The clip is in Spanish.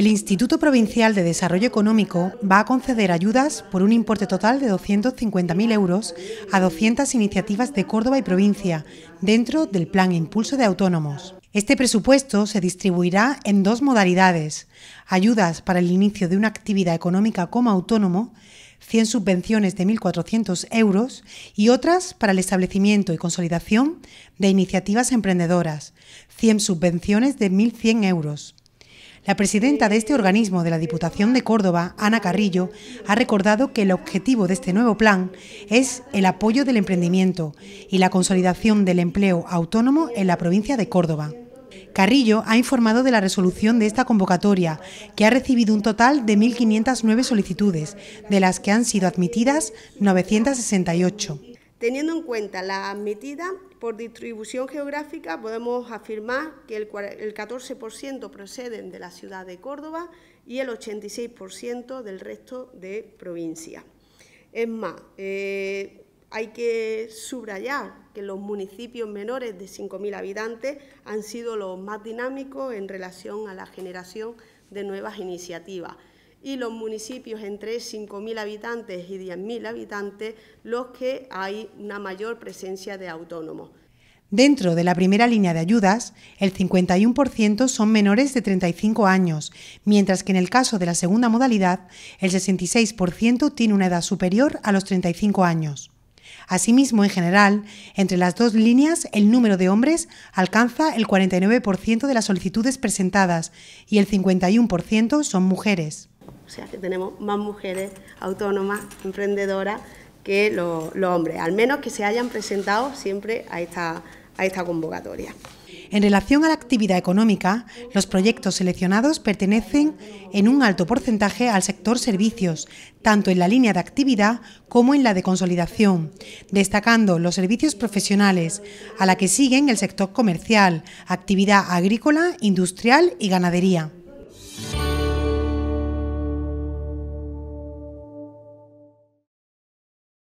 El Instituto Provincial de Desarrollo Económico va a conceder ayudas por un importe total de 250.000 euros a 200 iniciativas de Córdoba y provincia dentro del Plan Impulso de Autónomos. Este presupuesto se distribuirá en dos modalidades, ayudas para el inicio de una actividad económica como autónomo, 100 subvenciones de 1.400 euros y otras para el establecimiento y consolidación de iniciativas emprendedoras, 100 subvenciones de 1.100 euros. La presidenta de este organismo de la Diputación de Córdoba, Ana Carrillo, ha recordado que el objetivo de este nuevo plan es el apoyo del emprendimiento y la consolidación del empleo autónomo en la provincia de Córdoba. Carrillo ha informado de la resolución de esta convocatoria, que ha recibido un total de 1.509 solicitudes, de las que han sido admitidas 968. Teniendo en cuenta la admitida por distribución geográfica, podemos afirmar que el 14% proceden de la ciudad de Córdoba y el 86% del resto de provincias. Es más, eh, hay que subrayar que los municipios menores de 5.000 habitantes han sido los más dinámicos en relación a la generación de nuevas iniciativas y los municipios entre 5.000 habitantes y 10.000 habitantes los que hay una mayor presencia de autónomos. Dentro de la primera línea de ayudas, el 51% son menores de 35 años, mientras que en el caso de la segunda modalidad, el 66% tiene una edad superior a los 35 años. Asimismo, en general, entre las dos líneas, el número de hombres alcanza el 49% de las solicitudes presentadas y el 51% son mujeres. O sea que tenemos más mujeres autónomas, emprendedoras que los, hombres, al menos que se hayan presentado siempre a esta convocatoria. En relación a la actividad económica, los proyectos seleccionados pertenecen en un alto porcentaje al sector servicios, tanto en la línea de actividad como en la de consolidación, destacando los servicios profesionales, a la que siguen el sector comercial, actividad agrícola, industrial y ganadería.